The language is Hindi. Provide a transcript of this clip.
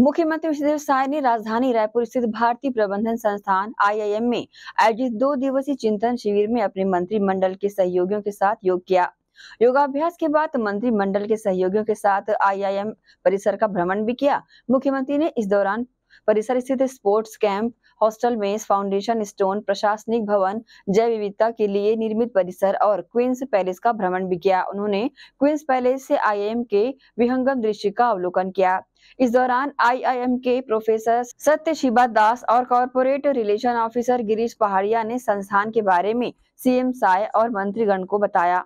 मुख्यमंत्री विष्णुदेव साय ने राजधानी रायपुर स्थित भारतीय प्रबंधन संस्थान आईआईएम में आयोजित दो दिवसीय चिंतन शिविर में अपने मंत्रिमंडल के सहयोगियों के साथ योग किया योगाभ्यास के बाद मंत्रिमंडल के सहयोगियों के साथ आईआईएम परिसर का भ्रमण भी किया मुख्यमंत्री ने इस दौरान परिसर स्थित sports camp hostel mess foundation stone प्रशासनिक भवन जैव विविधता के लिए निर्मित परिसर और क्वींस पैलेस का भ्रमण भी किया उन्होंने क्वींस पैलेस से आईएम के विहंगम दृश्य का अवलोकन किया इस दौरान आईआईएम के प्रोफेसर सत्य शिवा दास और corporate relation officer Girish Pahadiya ने संस्थान के बारे में सीएम साय और मंत्रीगण को बताया